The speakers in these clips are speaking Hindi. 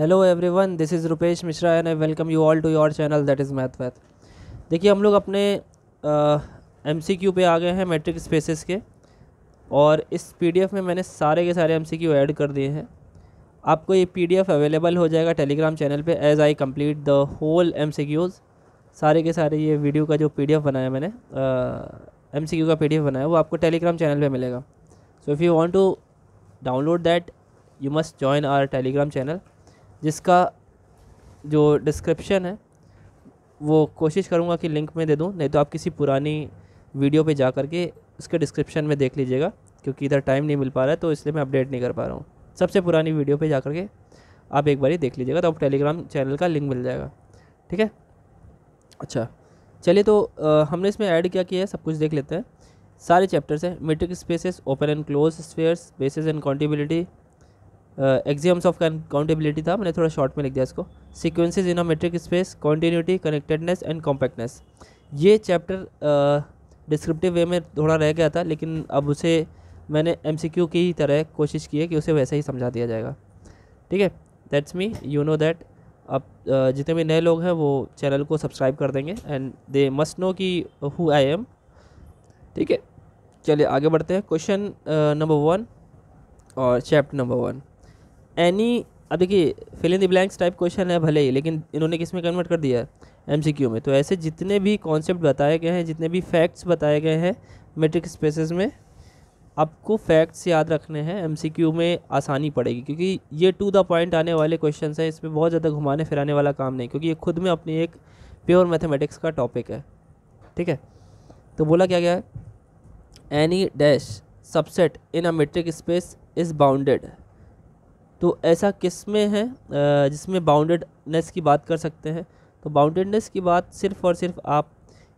hello everyone this is Rupesh Mishra and I welcome you all to your channel that is math वैथ देखिए हम लोग अपने एम सी क्यू पे आ गए हैं मैट्रिक स्पेसेस के और इस पी डी एफ़ में मैंने सारे के सारे एम सी क्यू ऐड कर दिए हैं आपको ये पी डी एफ़ अवेलेबल हो जाएगा टेलीग्राम चैनल पे as I complete the whole M C Qs सारे के सारे ये वीडियो का जो पी डी एफ़ बनाया मैंने एम सी क्यू का पी डी एफ़ बनाया वो आपको टेलीग्राम चैनल पर मिलेगा so if you want to download that you must join our Telegram channel जिसका जो डिस्क्रिप्शन है वो कोशिश करूँगा कि लिंक में दे दूँ नहीं तो आप किसी पुरानी वीडियो पे जा करके के उसके डिस्क्रिप्शन में देख लीजिएगा क्योंकि इधर टाइम नहीं मिल पा रहा है तो इसलिए मैं अपडेट नहीं कर पा रहा हूँ सबसे पुरानी वीडियो पे जा करके के आप एक बार ही देख लीजिएगा तो आप टेलीग्राम चैनल का लिंक मिल जाएगा ठीक है अच्छा चलिए तो आ, हमने इसमें ऐड क्या किया है सब कुछ देख लेते हैं सारे चैप्टर्स हैं metric spaces open and closed spheres basis and countability axioms of countability था मैंने थोड़ा शॉर्ट में लिख दिया इसको sequences in a metric space continuity connectedness and compactness ये चैप्टर डिस्क्रिप्टिव वे में थोड़ा रह गया था लेकिन अब उसे मैंने एम की तरह कोशिश की है कि उसे वैसे ही समझा दिया जाएगा ठीक है that's me you know that अब uh, जितने भी नए लोग हैं वो चैनल को सब्सक्राइब कर देंगे एंड दे मस्ट नो कि हु आई एम ठीक है चलिए आगे बढ़ते हैं क्वेश्चन नंबर वन और चैप्टर नंबर वन एनी अब देखिए fill in the blanks type question है भले ही लेकिन इन्होंने किस में कन्वर्ट कर दिया है क्यू में तो ऐसे जितने भी कॉन्सेप्ट बताए गए हैं जितने भी फैक्ट्स बताए गए हैं मेट्रिक स्पेसेस में आपको फैक्ट्स याद रखने हैं क्यू में आसानी पड़ेगी क्योंकि ये टू द पॉइंट आने वाले क्वेश्चन हैं इसमें बहुत ज़्यादा घुमाने फिराने वाला काम नहीं क्योंकि ये खुद में अपनी एक प्योर मैथमेटिक्स का टॉपिक है ठीक है तो बोला क्या गया है any dash subset in a metric space is bounded तो ऐसा किस में है जिसमें बाउंडेडनेस की बात कर सकते हैं तो बाउंडेडनेस की बात सिर्फ़ और सिर्फ आप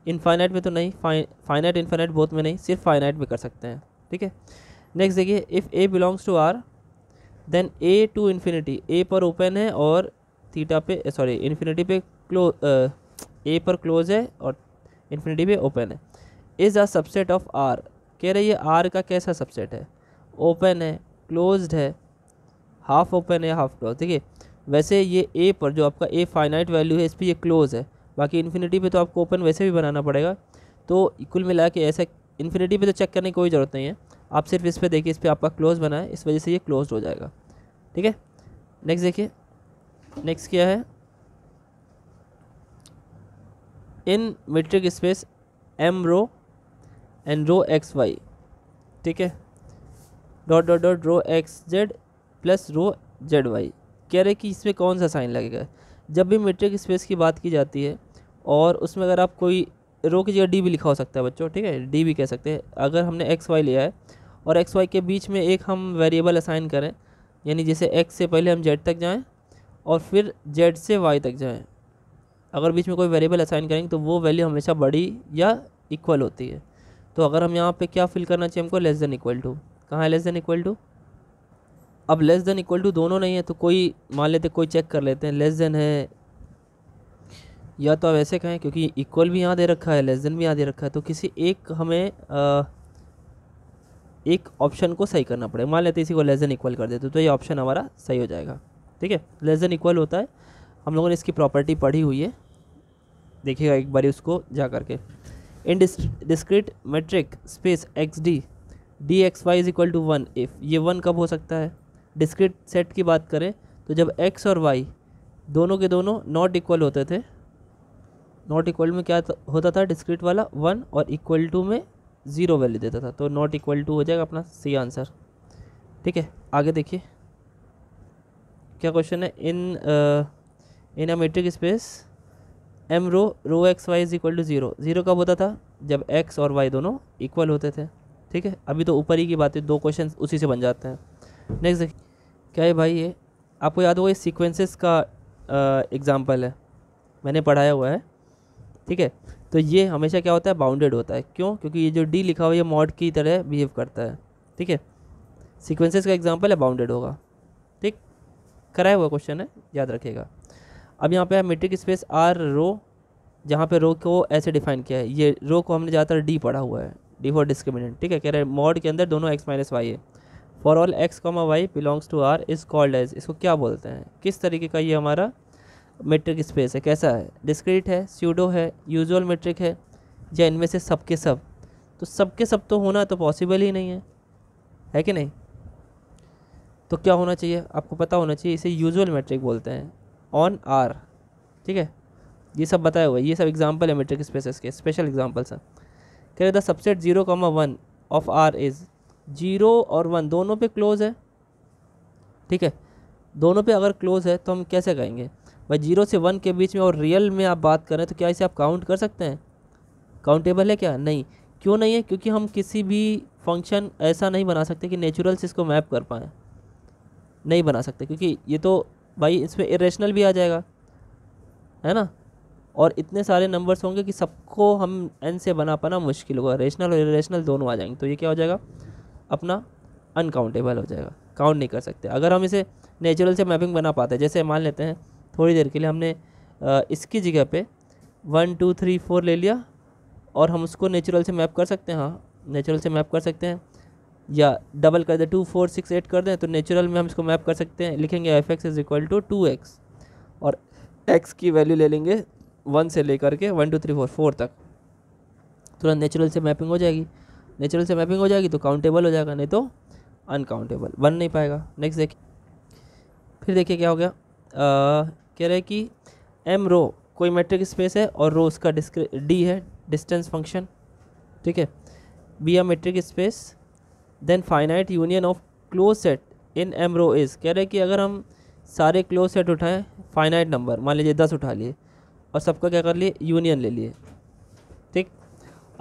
इनफाइनाइट में तो नहीं फाइनाइट इनफाइनाइट बोथ में नहीं सिर्फ फाइनाइट में कर सकते हैं ठीक है नेक्स्ट देखिए if A belongs to R then A to infinity A पर ओपन है और थीटा पे सॉरी इन्फिनिटी पे क्लो ए पर क्लोज है और इन्फिनिटी पे ओपन है is a subset of R कह रही है आर का कैसा सबसेट है ओपन है क्लोज्ड है हाफ़ ओपन है हाफ क्लोज देखिए वैसे ये ए पर जो आपका ए फाइनाइट वैल्यू है इस पर ये क्लोज़ है बाकी इन्फिनिटी पे तो आपको ओपन वैसे भी बनाना पड़ेगा तो कुल मिला के ऐसा इन्फिनिटी पे तो चेक करने की कोई ज़रूरत नहीं है आप सिर्फ इस पर देखिए इस पर आपका क्लोज बना है इस वजह से ये क्लोज हो जाएगा ठीक है नेक्स्ट देखिए नेक्स्ट क्या है in metric space M rho and rho x y ठीक है dot dot dot rho x z plus rho z y कह रहे कि इसमें कौन सा साइन लगेगा जब भी मेट्रिक स्पेस की बात की जाती है और उसमें अगर आप कोई रो की जगह डी भी लिखा हो सकता है बच्चों ठीक है डी भी कह सकते हैं अगर हमने एक्स वाई लिया है और एक्स वाई के बीच में एक हम वेरिएबल असाइन करें यानी जैसे एक्स से पहले हम जेड तक जाएँ और फिर जेड से वाई तक जाएँ अगर बीच में कोई वेरिएबल असाइन करेंगे तो वो वैल्यू हमेशा बड़ी या इक्वल होती है तो अगर हम यहाँ पे क्या फिल करना चाहिए हमको लेस देन इक्वल टू कहाँ है लेस देन इक्वल टू अब लेस देन इक्वल टू दोनों नहीं है तो कोई मान लेते कोई चेक कर लेते हैं लेस देन है या तो आप ऐसे कहें क्योंकि इक्वल भी यहाँ दे रखा है लेस देन भी यहाँ दे रखा है तो किसी एक हमें आ, एक ऑप्शन को सही करना पड़ेगा मान लेते इसी को लेस देन इक्वल कर देते तो ये ऑप्शन हमारा सही हो जाएगा ठीक है लेस देन इक्वल होता है हम लोगों ने इसकी प्रॉपर्टी पढ़ी हुई है देखिएगा एक बारी उसको जा करके in discrete metric space X D d x y is equal to one if ये वन कब हो सकता है डिस्क्रीट सेट की बात करें तो जब एक्स और वाई दोनों के दोनों नॉट इक्वल होते थे नॉट इक्वल में क्या होता था डिस्क्रीट वाला वन और इक्वल टू में ज़ीरो वैल्यू देता था तो नॉट इक्वल टू हो जाएगा अपना सी आंसर ठीक है आगे देखिए क्या क्वेश्चन है in in a metric space M rho rho x y is equal to zero zero कब होता था जब एक्स और वाई दोनों इक्वल होते थे ठीक है अभी तो ऊपर ही की बात है दो क्वेश्चन उसी से बन जाते हैं नेक्स्ट देखिए क्या है भाई ये आपको याद होगा ये सीक्वेंसेस का एग्ज़ाम्पल है मैंने पढ़ाया हुआ है ठीक है तो ये हमेशा क्या होता है बाउंडेड होता है क्यों क्योंकि ये जो डी लिखा हुआ है ये मॉड की तरह बिहेव करता है ठीक है सीक्वेंसेस का एग्जाम्पल है बाउंडेड होगा ठीक कराया हुआ क्वेश्चन है याद रखेगा अब यहाँ पे है मेट्रिक स्पेस आर रो जहाँ पे रो को ऐसे डिफाइन किया है ये रो को हमने ज़्यादातर डी पढ़ा हुआ है डी फॉर डिस्क्रिमिनेंट ठीक है कह रहे हैं मॉड के अंदर दोनों एक्स माइनस वाई है for all x comma y belongs to R is called as इसको क्या बोलते हैं किस तरीके का ये हमारा मेट्रिक स्पेस है कैसा है डिस्क्रीट है स्यूडो है यूजुअल मेट्रिक है या इनमें से सब के सब तो सबके सब तो होना तो पॉसिबल ही नहीं है है कि नहीं तो क्या होना चाहिए आपको पता होना चाहिए इसे यूजुअल मेट्रिक बोलते हैं ऑन आर ठीक है ये सब बताया हुआ है ये सब एग्जाम्पल है मेट्रिक स्पेसेस के स्पेशल एग्जाम्पल्स हैं कह रहे the subset zero comma one of R is zero और वन दोनों पे क्लोज़ है ठीक है दोनों पे अगर क्लोज़ है तो हम कैसे कहेंगे भाई जीरो से वन के बीच में और रियल में आप बात करें तो क्या इसे आप काउंट कर सकते हैं काउंटेबल है क्या नहीं क्यों नहीं है क्योंकि हम किसी भी फंक्शन ऐसा नहीं बना सकते कि नेचुरल से इसको मैप कर पाएँ नहीं बना सकते क्योंकि ये तो भाई इसमें इरेशनल भी आ जाएगा है ना और इतने सारे नंबर्स होंगे कि सबको हम एन से बना पाना मुश्किल होगा रेशनल और इरेशनल दोनों आ जाएंगे तो ये क्या हो जाएगा अपना अनकाउंटेबल हो जाएगा काउंट नहीं कर सकते अगर हम इसे नेचुरल से मैपिंग बना पाते हैं जैसे मान लेते हैं थोड़ी देर के लिए हमने इसकी जगह पे वन टू थ्री फोर ले लिया और हम उसको नेचुरल से मैप कर सकते हैं हाँ नेचुरल से मैप कर सकते हैं या डबल कर दें टू फोर सिक्स एट कर दें तो नेचुरल में हम इसको मैप कर सकते हैं लिखेंगे f x is equal to two x और एक्स की वैल्यू ले लेंगे वन से लेकर के one two three four four तक तुरंत नेचुरल से मैपिंग हो जाएगी नेचुरल से मैपिंग हो जाएगी तो काउंटेबल हो जाएगा नहीं तो अनकाउंटेबल बन नहीं पाएगा नेक्स्ट देखिए फिर देखिए क्या हो गया आ, कह रहे कि एम रो कोई मेट्रिक स्पेस है और रो उसका डी है डिस्टेंस फंक्शन ठीक है be a metric space then finite union of close set in M rho is कह रहे कि अगर हम सारे क्लोज सेट उठाएं फाइनाइट नंबर मान लीजिए दस उठा लिए और सबका क्या कर लिए यूनियन ले लिए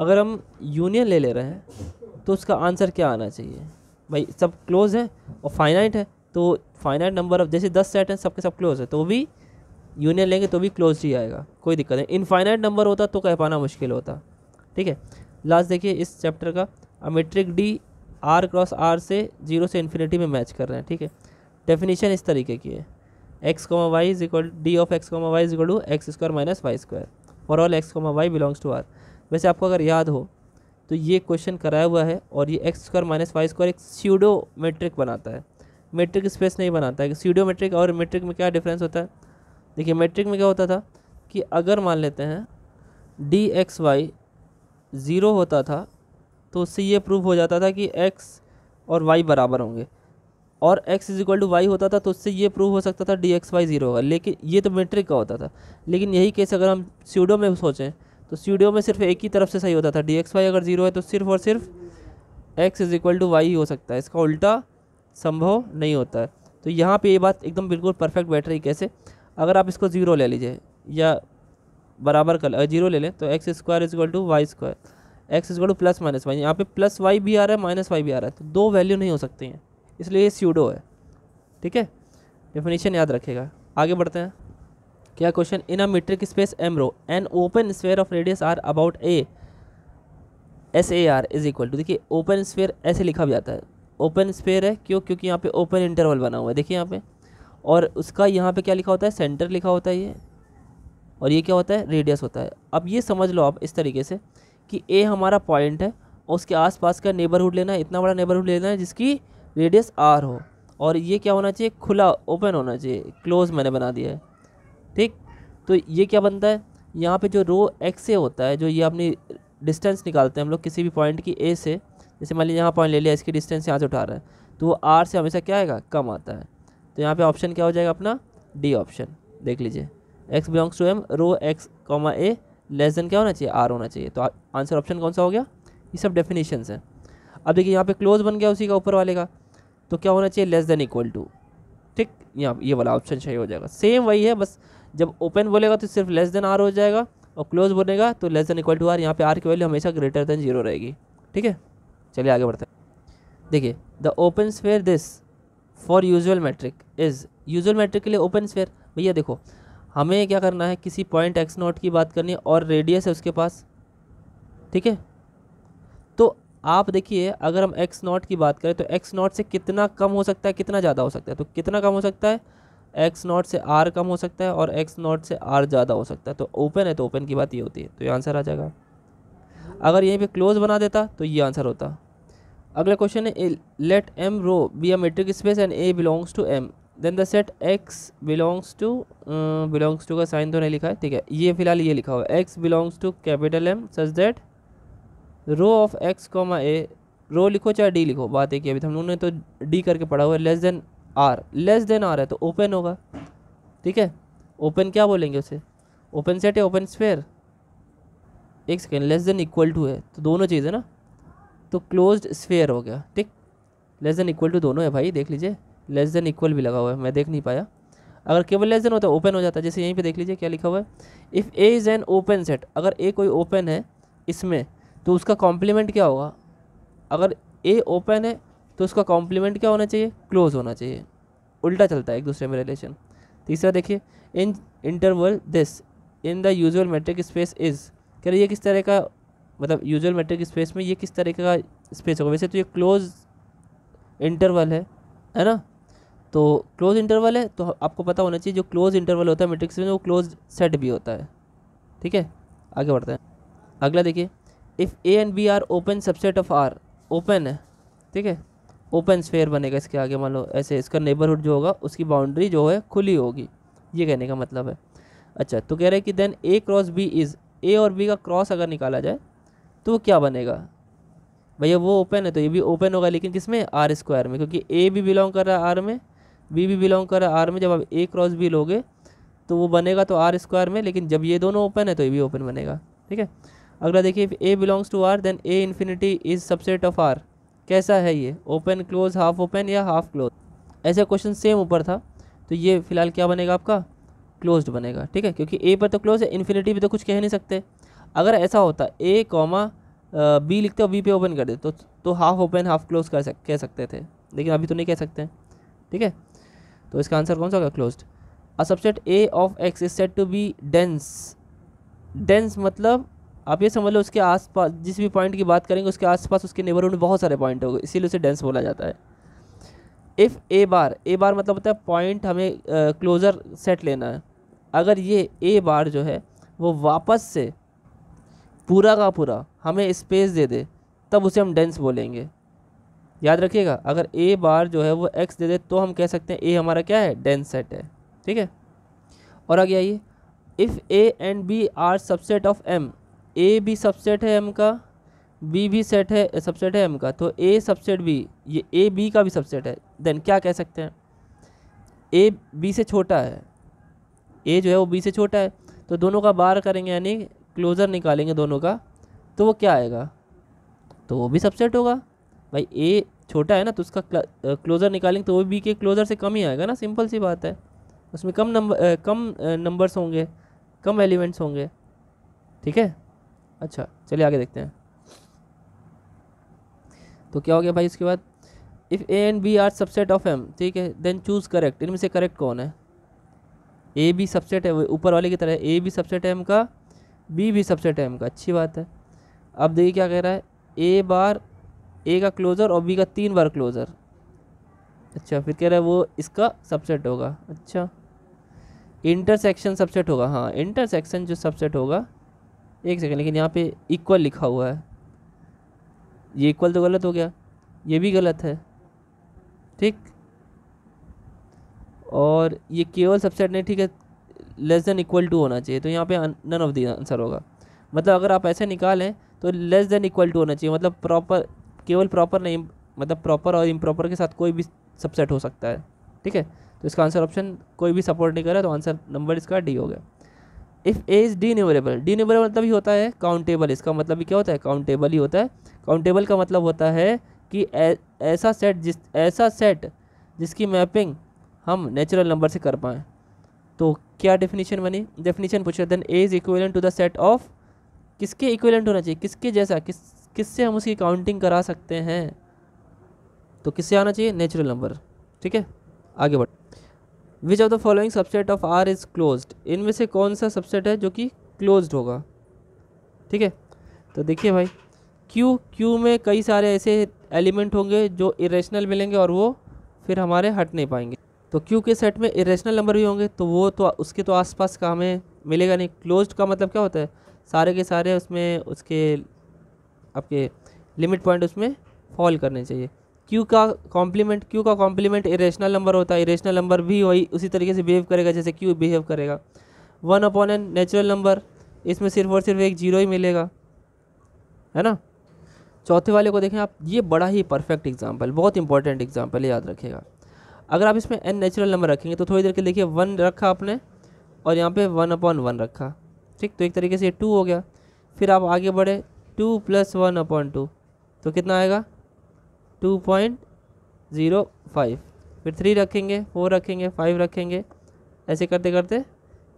अगर हम यूनियन ले ले रहे हैं तो उसका आंसर क्या आना चाहिए भाई सब क्लोज है और फाइनाइट है तो फाइनाइट नंबर ऑफ जैसे दस सेट हैं सबके सब क्लोज है तो भी यूनियन लेंगे तो भी क्लोज ही आएगा कोई दिक्कत नहीं इनफाइनाइट नंबर होता तो कह पाना मुश्किल होता ठीक है लास्ट देखिए इस चैप्टर का a metric D R cross R से जीरो से इन्फिनिटी में मैच कर रहे हैं ठीक है डेफिनेशन इस तरीके की है x comma y is equal D of x comma y is equal to x square minus y square for all x comma y belongs to R वैसे आपको अगर याद हो तो ये क्वेश्चन कराया हुआ है और ये x square minus y square एक सीडो मेट्रिक बनाता है मेट्रिक स्पेस नहीं बनाता है सीडो मेट्रिक और मेट्रिक में क्या डिफरेंस होता है देखिए मेट्रिक में क्या होता था कि अगर मान लेते हैं डी एक्स वाई ज़ीरो होता था तो उससे ये प्रूव हो जाता था कि एक्स और वाई बराबर होंगे और x is equal to y होता था तो उससे ये प्रूव हो सकता था डी एक्स वाई ज़ीरो होगा लेकिन ये तो मेट्रिक का होता था लेकिन यही केस अगर हम सीडो में सोचें तो सीडियो में सिर्फ एक ही तरफ से सही होता था डी एक्स वाई अगर जीरो है तो सिर्फ और सिर्फ x is equal to y ही हो सकता है इसका उल्टा संभव नहीं होता है तो यहाँ पे ये बात एकदम बिल्कुल परफेक्ट बैठ रही कैसे अगर आप इसको ज़ीरो ले लीजिए या बराबर कर जीरो ले लें तो x square is equal to y square x equal to plus minus y यहाँ पे प्लस वाई भी आ रहा है माइनस वाई भी आ रहा है तो दो वैल्यू नहीं हो सकती हैं इसलिए ये सीडो है ठीक है डेफिनेशन याद रखेगा आगे बढ़ते हैं क्या question in a metric space M rho an open sphere of radius R about A S A R is equal to देखिए ओपन स्पेयर ऐसे लिखा भी जाता है ओपन स्पेयर है क्यों क्योंकि यहाँ पे ओपन इंटरवल बना हुआ है देखिए यहाँ पे और उसका यहाँ पे क्या लिखा होता है सेंटर लिखा होता है ये और ये क्या होता है रेडियस होता है अब ये समझ लो आप इस तरीके से कि ए हमारा पॉइंट है और उसके आसपास का नेबरहुड लेना है इतना बड़ा नेबरहुड लेना है जिसकी रेडियस आर हो और ये क्या होना चाहिए खुला ओपन होना चाहिए क्लोज मैंने बना दिया है ठीक तो ये क्या बनता है यहाँ पे जो रो एक्स ए होता है जो ये अपनी डिस्टेंस निकालते हैं हम लोग किसी भी पॉइंट की ए से जैसे मान लीजिए यहाँ पॉइंट ले लिया इसकी डिस्टेंस यहाँ से उठा रहा है तो वो आर से हमेशा क्या आएगा कम आता है तो यहाँ पे ऑप्शन क्या हो जाएगा अपना डी ऑप्शन देख लीजिए x belongs to M rho x comma A less than क्या होना चाहिए आर होना चाहिए तो आंसर ऑप्शन कौन सा हो गया ये सब डेफिनेशन हैं अब देखिए यहाँ पर क्लोज बन गया उसी का ऊपर वाले का तो क्या होना चाहिए लेस देन इक्वल टू ठीक यहाँ ये वाला ऑप्शन सही हो जाएगा सेम वही है बस जब ओपन बोलेगा तो सिर्फ लेस देन आर हो जाएगा और क्लोज बोलेगा तो less than equal to R यहाँ पे आर की वैल्यू हमेशा ग्रेटर देन जीरो रहेगी ठीक है चलिए आगे बढ़ते हैं देखिए the open sphere this for usual metric is usual metric के लिए ओपन स्फेयर भैया देखो हमें क्या करना है किसी पॉइंट एक्स नॉट की बात करनी है और रेडियस है उसके पास ठीक है तो आप देखिए अगर हम एक्स नॉट की बात करें तो एक्स नॉट से कितना कम हो सकता है कितना ज़्यादा हो सकता है तो कितना कम हो सकता है एक्स नॉट से आर कम हो सकता है और एक्स नॉट से आर ज़्यादा हो सकता है तो ओपन है तो ओपन की बात ये होती है तो ये आंसर आ जाएगा अगर यहीं पे क्लोज बना देता तो ये आंसर होता अगला क्वेश्चन है let M rho be a metric space and A belongs to M then the set X belongs to belongs to का साइन तो नहीं लिखा है ठीक है ये फिलहाल ये लिखा हुआ है X belongs to capital M such that rho of x comma A rho लिखो चाहे डी लिखो बात है कि अभी तो हम लोगों ने तो डी करके पढ़ा हुआ है less than R less than R है तो ओपन होगा ठीक है ओपन क्या बोलेंगे उसे ओपन सेट है ओपन स्फेयर एक second less than equal to है तो दोनों चीज़ है ना तो क्लोज्ड स्फेयर हो गया ठीक लेस देन इक्वल टू दोनों है भाई देख लीजिए लेस देन इक्वल भी लगा हुआ है मैं देख नहीं पाया अगर केवल लेस देन होता है ओपन हो जाता है जैसे यहीं पे देख लीजिए क्या लिखा हुआ है if A is an open set अगर ए कोई ओपन है इसमें तो उसका कॉम्प्लीमेंट क्या होगा अगर ए ओपन है तो उसका कॉम्प्लीमेंट क्या होना चाहिए क्लोज होना चाहिए उल्टा चलता है एक दूसरे में रिलेशन तीसरा देखिए in interval this in the usual metric space is कह रहे ये किस तरह का मतलब यूजुअल मेट्रिक स्पेस में ये किस तरह का स्पेस होगा वैसे तो ये क्लोज इंटरवल है है ना तो क्लोज इंटरवल है तो आपको पता होना चाहिए जो क्लोज इंटरवल होता है स्पेस में वो क्लोज सेट भी होता है ठीक है आगे बढ़ते हैं अगला देखिए if A and B are open subset of R open है ठीक है ओपन स्फेयर बनेगा इसके आगे मान लो ऐसे इसका नेबरहुड जो होगा उसकी बाउंड्री जो है खुली होगी ये कहने का मतलब है अच्छा तो कह रहे हैं कि then A cross B is A और बी का क्रॉस अगर निकाला जाए तो क्या बनेगा भैया वो ओपन है तो ये भी ओपन होगा लेकिन किसमें आर स्क्वायर में क्योंकि ए भी बिलोंग कर रहा है आर में बी भी बिलोंग कर रहा है आर में जब आप ए क्रॉस बी लोगे तो वो बनेगा तो आर स्क्वायर में लेकिन जब ये दोनों ओपन है तो ये भी ओपन बनेगा ठीक है अगला देखिए A belongs to R then A infinity is subset of R कैसा है ये ओपन क्लोज हाफ ओपन या हाफ क्लोज ऐसा क्वेश्चन सेम ऊपर था तो ये फिलहाल क्या बनेगा आपका क्लोज बनेगा ठीक है क्योंकि ए पर तो क्लोज है इन्फिनिटी भी तो कुछ कह नहीं सकते अगर ऐसा होता ए कॉमा बी लिखते हो बी पे ओपन कर दे तो तो हाफ ओपन हाफ क्लोज कर सक कह सकते थे लेकिन अभी तो नहीं कह सकते ठीक है तो इसका आंसर कौन सा होगा close a subset A of X is set to be dense dense मतलब आप ये समझ लो उसके आसपास जिस भी पॉइंट की बात करेंगे उसके आसपास उसके नेबरहुड में बहुत सारे पॉइंट होंगे इसीलिए उसे डेंस बोला जाता है इफ़ ए बार ए बार मतलब होता है पॉइंट हमें क्लोज़र सेट लेना है अगर ये ए बार जो है वो वापस से पूरा का पूरा हमें स्पेस दे दे तब उसे हम डेंस बोलेंगे याद रखिएगा अगर ए बार जो है वो एक्स दे दे तो हम कह सकते हैं ए हमारा क्या है डेंस सेट है ठीक है और आगे आइए if A and B are subset of M A भी सबसेट है एम का बी भी सेट है सबसेट है एम का तो ए सबसेट बी ये ए बी का भी सबसेट है देन क्या कह सकते हैं ए बी से छोटा है ए जो है वो बी से छोटा है तो दोनों का बार करेंगे यानी क्लोज़र निकालेंगे दोनों का तो वो क्या आएगा तो वो भी सबसेट होगा भाई ए छोटा है ना तो उसका क्लोज़र eh, निकालेंगे तो वो बी के क्लोज़र से कम ही आएगा ना सिंपल सी बात है उसमें कम नंबर eh, कम नंबर्स eh, होंगे कम एलिमेंट्स होंगे ठीक है अच्छा चलिए आगे देखते हैं तो क्या हो गया भाई इसके बाद if A and B are subset of M ठीक है देन चूज़ करेक्ट इनमें से करेक्ट कौन है ए भी सबसेट है ऊपर वाले की तरह ए भी सबसेट है एम का बी भी सबसेट है एम का अच्छी बात है अब देखिए क्या कह रहा है ए बार ए का क्लोज़र और बी का तीन बार क्लोज़र अच्छा फिर कह रहा है वो इसका सबसेट होगा अच्छा इंटरसेक्शन सबसेट होगा हाँ इंटरसेक्शन जो सबसेट होगा एक सेकेंड लेकिन यहाँ पे इक्वल लिखा हुआ है ये इक्वल तो गलत हो गया ये भी गलत है ठीक और ये केवल सबसेट नहीं ठीक है लेस देन इक्वल टू होना चाहिए तो यहाँ पे नन ऑफ दी आंसर होगा मतलब अगर आप ऐसे निकालें तो लेस देन इक्वल टू होना चाहिए मतलब प्रॉपर केवल प्रॉपर नहीं मतलब प्रॉपर और इम्प्रॉपर के साथ कोई भी सबसेट हो सकता है ठीक है तो इसका आंसर ऑप्शन कोई भी सपोर्ट नहीं कर रहा तो आंसर नंबर इसका डी हो गया if A is denumerable denumerable मतलब ही होता है काउंटेबल इसका मतलब भी क्या होता है काउंटेबल ही होता है काउंटेबल का मतलब होता है कि ऐसा सेट जिस ऐसा सेट जिसकी मैपिंग हम नेचुरल नंबर से कर पाएँ तो क्या डेफिनेशन बनी डेफिनेशन पूछे then A is equivalent to the set of किसके इक्वलेंट होना चाहिए किसके जैसा किस किससे हम उसकी काउंटिंग करा सकते हैं तो किससे आना चाहिए नेचुरल नंबर ठीक है आगे बढ़ which of the following subset of R is close इनमें से कौन सा सबसेट है जो कि क्लोज होगा ठीक है तो देखिए भाई क्यू क्यू में कई सारे ऐसे एलिमेंट होंगे जो इरेशनल मिलेंगे और वो फिर हमारे हट नहीं पाएंगे तो क्यू के सेट में इरेशनल नंबर भी होंगे तो वो तो उसके तो आसपास का हमें मिलेगा नहीं क्लोज का मतलब क्या होता है सारे के सारे उसमें उसके आपके लिमिट पॉइंट उसमें फॉल करने चाहिए क्यू का कॉम्प्लीमेंट क्यू का कॉम्प्लीमेंट इरेशनल नंबर होता है इरेशनल नंबर भी वही उसी तरीके से बिहेव करेगा जैसे क्यू बिहेव करेगा one upon an natural number इसमें सिर्फ और सिर्फ एक जीरो ही मिलेगा है ना चौथे वाले को देखें आप ये बड़ा ही परफेक्ट एग्जाम्पल बहुत इंपॉर्टेंट एग्जाम्पल याद रखेगा अगर आप इसमें एन नेचुरल नंबर रखेंगे तो थोड़ी देर के देखिए वन रखा आपने और यहाँ पे वन अपॉन वन रखा ठीक तो एक तरीके से ये टू हो गया फिर आप आगे बढ़े two plus one upon two तो कितना आएगा टू पॉइंट ज़ीरो फाइव फिर थ्री रखेंगे फोर रखेंगे फाइव रखेंगे ऐसे करते करते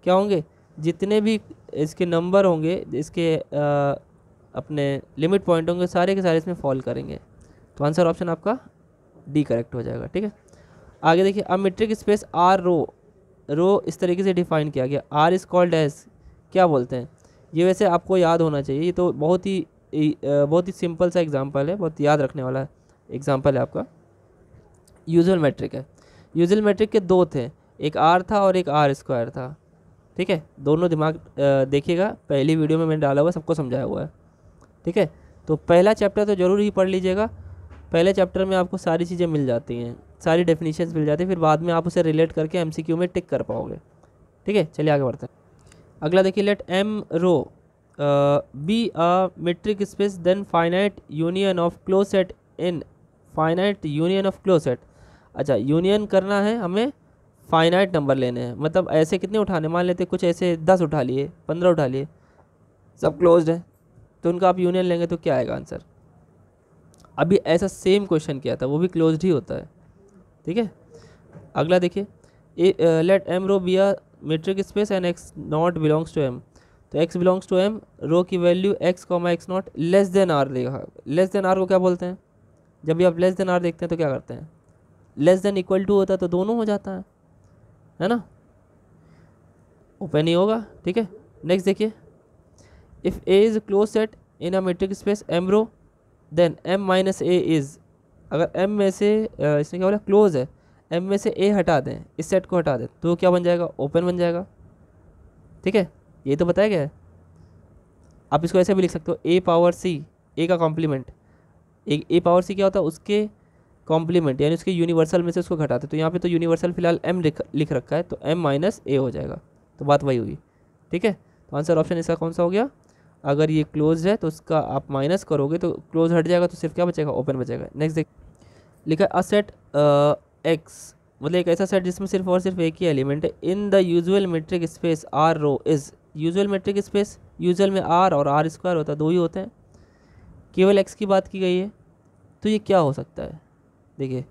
क्या होंगे जितने भी इसके नंबर होंगे इसके आ, अपने लिमिट पॉइंट होंगे सारे के सारे इसमें फॉल करेंगे तो आंसर ऑप्शन आपका डी करेक्ट हो जाएगा ठीक है आगे देखिए अब metric space R rho rho इस तरीके से डिफाइन किया गया आर इज़ कॉल्ड एज क्या बोलते हैं ये वैसे आपको याद होना चाहिए ये तो बहुत ही बहुत ही सिंपल सा एग्जाम्पल है बहुत याद रखने वाला है एग्ज़ाम्पल है आपका यूजुअल मैट्रिक है यूजुअल मैट्रिक के दो थे एक आर था और एक आर स्क्वायर था ठीक है दोनों दिमाग देखिएगा पहली वीडियो में मैंने डाला हुआ सबको समझाया हुआ है ठीक है तो पहला चैप्टर तो ज़रूर ही पढ़ लीजिएगा पहले चैप्टर में आपको सारी चीज़ें मिल जाती हैं सारी डेफिनेशन मिल जाती हैं फिर बाद में आप उसे रिलेट करके एम में टिक कर पाओगे ठीक है चलिए आगे बढ़ते हैं अगला देखिए let M rho be a metric space then finite union of close set infinite union of set अच्छा यूनियन करना है हमें फाइनाइट नंबर लेने हैं मतलब ऐसे कितने उठाने मान लेते कुछ ऐसे दस उठा लिए पंद्रह उठा लिए सब क्लोज्ड है तो उनका आप यूनियन लेंगे तो क्या आएगा आंसर अभी ऐसा सेम क्वेश्चन किया था वो भी क्लोज्ड ही होता है ठीक है अगला देखिए let M rho be metric space and X naught belongs to M तो X belongs to M rho की value X comma X naught less than R देगा लेस देन आर को क्या बोलते हैं जब भी आप लेस देन आर देखते हैं तो क्या करते हैं लेस देन इक्वल टू होता है तो दोनों हो जाता है है ना ओपन ही होगा ठीक है नेक्स्ट देखिए if A is close set in a metric space M rho then M minus A is अगर एम में से इसने क्या बोला क्लोज है एम में से ए हटा दें इस सेट को हटा दें तो क्या बन जाएगा ओपन बन जाएगा ठीक है ये तो बताया गया है आप इसको ऐसे भी लिख सकते हो ए पावर सी ए का कॉम्प्लीमेंट एक ए पावर सी क्या होता है उसके कॉम्प्लीमेंट यानी उसके यूनिवर्सल में से उसको घटाते तो यहाँ पे तो यूनिवर्सल फिलहाल एम लिख लिख रखा है तो एम माइनस ए हो जाएगा तो बात वही होगी ठीक है तो आंसर ऑप्शन इसका कौन सा हो गया अगर ये क्लोज है तो उसका आप माइनस करोगे तो क्लोज हट जाएगा तो सिर्फ क्या बचेगा ओपन बचेगा नेक्स्ट देख लिखा है अ सेट एक्स मतलब एक ऐसा सेट जिसमें सिर्फ और सिर्फ एक ही एलिमेंट है in the usual metric space R rho is usual metric space usual में आर और आर स्क्वायर होता है दो ही होते हैं केवल एक्स की बात की गई है तो ये क्या हो सकता है देखिए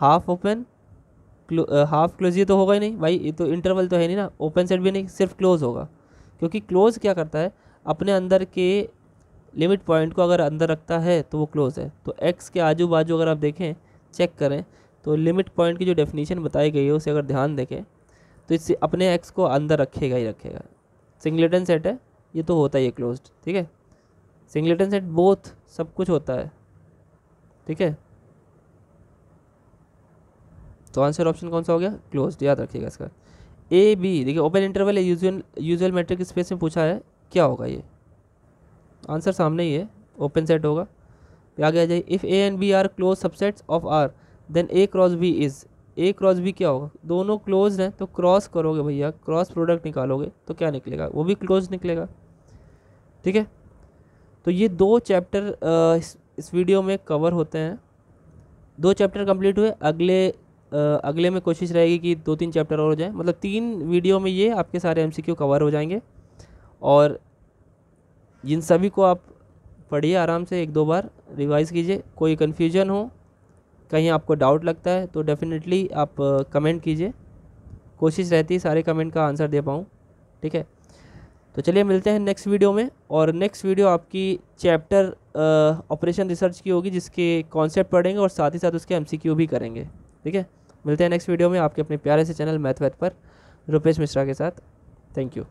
हाफ ओपन हाफ क्लोज ये तो होगा ही नहीं भाई ये तो इंटरवल तो है नहीं ना ओपन सेट भी नहीं सिर्फ क्लोज होगा क्योंकि क्लोज क्या करता है अपने अंदर के लिमिट पॉइंट को अगर अंदर रखता है तो वो क्लोज है तो एक्स के आजू बाजू अगर आप देखें चेक करें तो लिमिट पॉइंट की जो डेफिनेशन बताई गई है उसे अगर ध्यान देखें तो इससे अपने एक्स को अंदर रखेगा ही रखेगा सिंगलेटन सेट है ये तो होता ही है क्लोज ठीक है सिंगलेटन सेट बोथ सब कुछ होता है ठीक है तो आंसर ऑप्शन कौन सा हो गया क्लोज याद रखिएगा इसका ए बी देखिए open interval usual usual metric space में पूछा है क्या होगा ये आंसर सामने ही है ओपन सेट होगा आगे आ जाइए if A and B are close subsets of R then A cross B is A cross B क्या होगा दोनों क्लोज हैं तो क्रॉस करोगे भैया क्रॉस प्रोडक्ट निकालोगे तो क्या निकलेगा वो भी क्लोज निकलेगा ठीक है तो ये दो चैप्टर इस, वीडियो में कवर होते हैं दो चैप्टर कंप्लीट हुए अगले अगले में कोशिश रहेगी कि दो तीन चैप्टर और हो जाए मतलब तीन वीडियो में ये आपके सारे एमसीक्यू कवर हो जाएंगे और इन सभी को आप पढ़िए आराम से एक दो बार रिवाइज़ कीजिए कोई कन्फ्यूजन हो कहीं आपको डाउट लगता है तो डेफ़िनेटली आप कमेंट कीजिए कोशिश रहती है सारे कमेंट का आंसर दे पाऊँ ठीक है तो चलिए मिलते हैं नेक्स्ट वीडियो में और नेक्स्ट वीडियो आपकी चैप्टर ऑपरेशन रिसर्च की होगी जिसके कॉन्सेप्ट पढ़ेंगे और साथ ही साथ उसके एमसीक्यू भी करेंगे ठीक है मिलते हैं नेक्स्ट वीडियो में आपके अपने प्यारे से चैनल मैथवैथ पर रुपेश मिश्रा के साथ थैंक यू